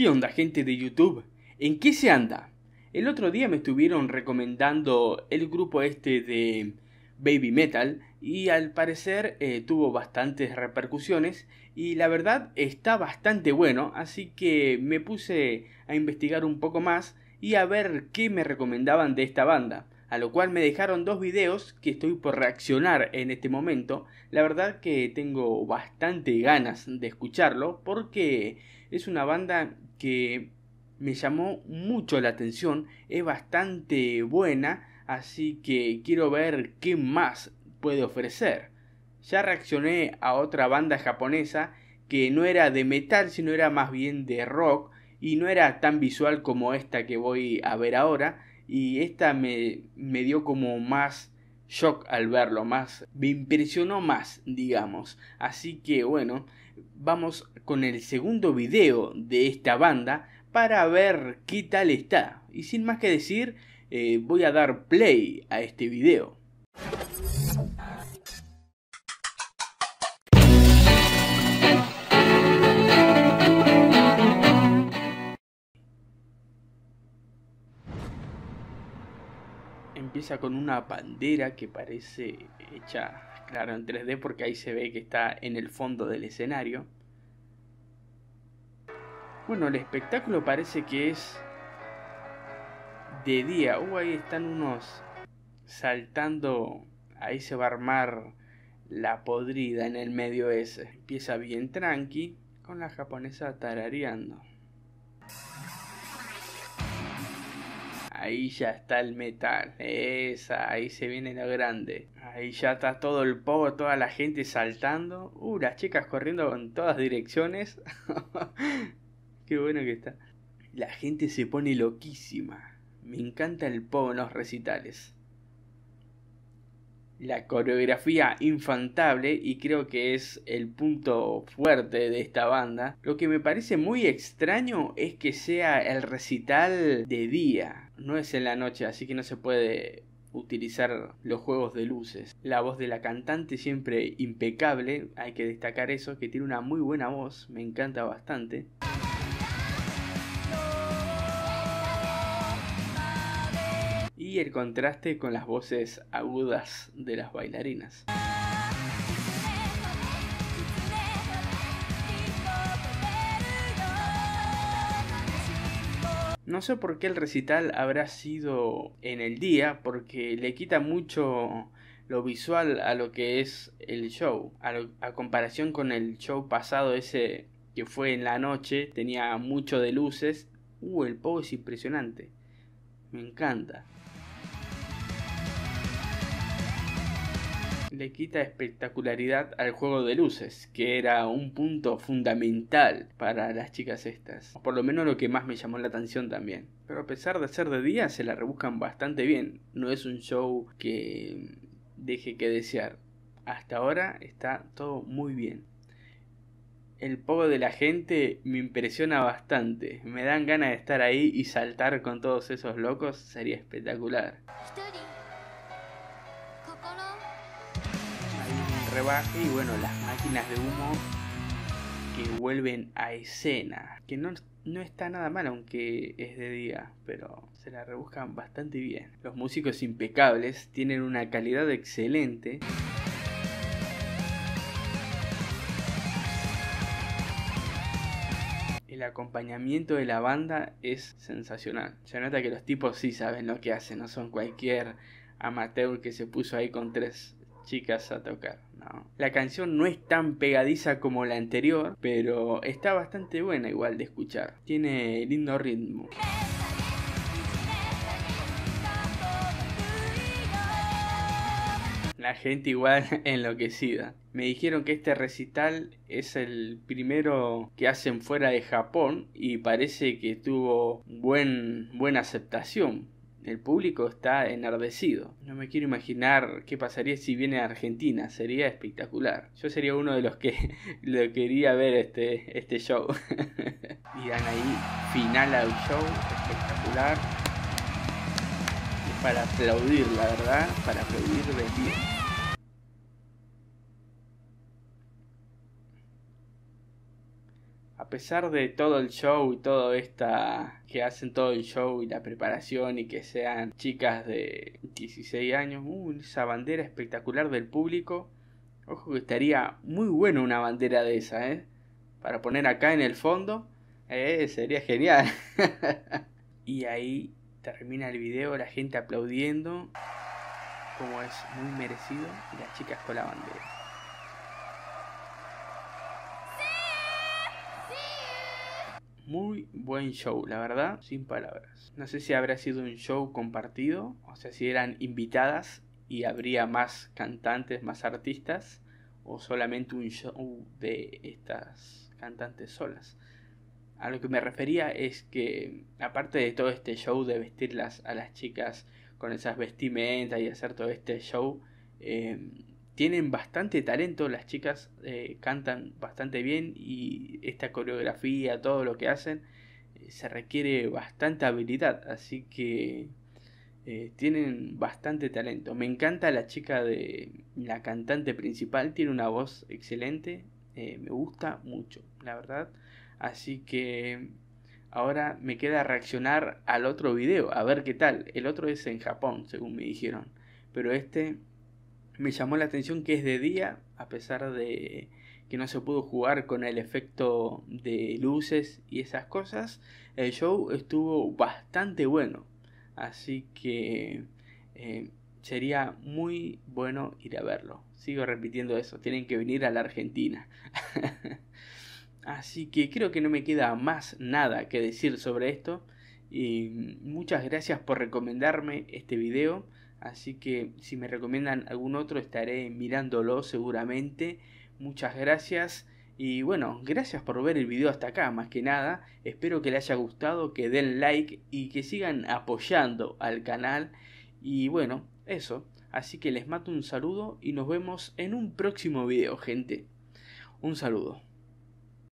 ¿Qué onda gente de YouTube? ¿En qué se anda? El otro día me estuvieron recomendando el grupo este de Baby Metal y al parecer eh, tuvo bastantes repercusiones y la verdad está bastante bueno, así que me puse a investigar un poco más y a ver qué me recomendaban de esta banda a lo cual me dejaron dos videos que estoy por reaccionar en este momento. La verdad que tengo bastante ganas de escucharlo porque es una banda que me llamó mucho la atención, es bastante buena, así que quiero ver qué más puede ofrecer. Ya reaccioné a otra banda japonesa que no era de metal, sino era más bien de rock y no era tan visual como esta que voy a ver ahora, y esta me, dio como más shock al verlo, más me impresionó más, digamos. Así que bueno, vamos con el segundo video de esta banda para ver qué tal está. Y sin más que decir, eh, voy a dar play a este video. con una bandera que parece hecha, claro, en 3D porque ahí se ve que está en el fondo del escenario. Bueno, el espectáculo parece que es de día. Uh, ahí están unos saltando. Ahí se va a armar la podrida en el medio ese. Empieza bien tranqui con la japonesa tarareando. Ahí ya está el metal. Esa, ahí se viene lo grande. Ahí ya está todo el povo, toda la gente saltando. Uh, las chicas corriendo en todas direcciones. Qué bueno que está. La gente se pone loquísima. Me encanta el povo en los recitales la coreografía infantable y creo que es el punto fuerte de esta banda. Lo que me parece muy extraño es que sea el recital de día, no es en la noche, así que no se puede utilizar los juegos de luces. La voz de la cantante siempre impecable, hay que destacar eso, que tiene una muy buena voz, me encanta bastante. y el contraste con las voces agudas de las bailarinas. No sé por qué el recital habrá sido en el día, porque le quita mucho lo visual a lo que es el show. A, comparación con el show pasado ese que fue en la noche, tenía mucho de luces. Uh, el povo es impresionante. Me encanta. le quita espectacularidad al juego de luces, que era un punto fundamental para las chicas estas. Por lo menos lo que más me llamó la atención también. Pero a pesar de ser de día, se la rebuscan bastante bien. No es un show que deje que desear. Hasta ahora está todo muy bien. El poco de la gente me impresiona bastante. Me dan ganas de estar ahí y saltar con todos esos locos. Sería espectacular. rebaje y bueno, las máquinas de humo que vuelven a escena. Que no, no está nada mal aunque es de día, pero se la rebuscan bastante bien. Los músicos impecables tienen una calidad excelente. el acompañamiento de la banda es sensacional. Se nota que los tipos sí saben lo que hacen, no son cualquier amateur que se puso ahí con tres chicas a tocar. La canción no es tan pegadiza como la anterior, pero está bastante buena igual de escuchar. Tiene lindo ritmo. La gente igual enloquecida. Me dijeron que este recital es el primero que hacen fuera de Japón y parece que tuvo buena aceptación el público está enardecido. No me quiero imaginar qué pasaría si viene a Argentina. Sería espectacular. Yo sería uno de los que lo quería ver este, este show. y dan ahí final al show. Espectacular. Es para aplaudir, la verdad. Para aplaudir de a pesar de todo el show y todo esta que hacen todo el show y la preparación y que sean chicas de 16 años, uh, esa bandera espectacular del público. Ojo que estaría muy bueno una bandera de esa, ¿eh? Para poner acá en el fondo, eh, sería genial. y ahí termina el video, la gente aplaudiendo, como es muy merecido, y las chicas con la bandera. Muy buen show, la verdad, sin palabras. No sé si habrá sido un show compartido, o sea, si eran invitadas y habría más cantantes, más artistas, o solamente un show de estas cantantes solas. A lo que me refería es que, aparte de todo este show de vestirlas a las chicas con esas vestimentas y hacer todo este show, em, tienen bastante talento, las chicas eh, cantan bastante bien y esta coreografía, todo lo que hacen, eh, se requiere bastante habilidad, así que eh, tienen bastante talento. Me encanta la chica de la cantante principal, tiene una voz excelente, me gusta mucho, la verdad. Así que ahora me queda reaccionar al otro video, a ver qué tal. El otro es en Japón, según me dijeron, pero este me llamó la atención que es de día, a pesar de que no se pudo jugar con el efecto de luces y esas cosas, el show estuvo bastante bueno. Así que eh, sería muy bueno ir a verlo. Sigo repitiendo eso, tienen que venir a la Argentina. Así que creo que no me queda más nada que decir sobre esto. Y muchas gracias por recomendarme este video. Así que si me recomiendan algún otro estaré mirándolo seguramente. Muchas gracias. Y bueno, gracias por ver el video hasta acá, más que nada. Espero que les haya gustado, que den like y que sigan apoyando al canal. Y bueno, eso. Así que les mato un saludo y nos vemos en un próximo video, gente. Un saludo.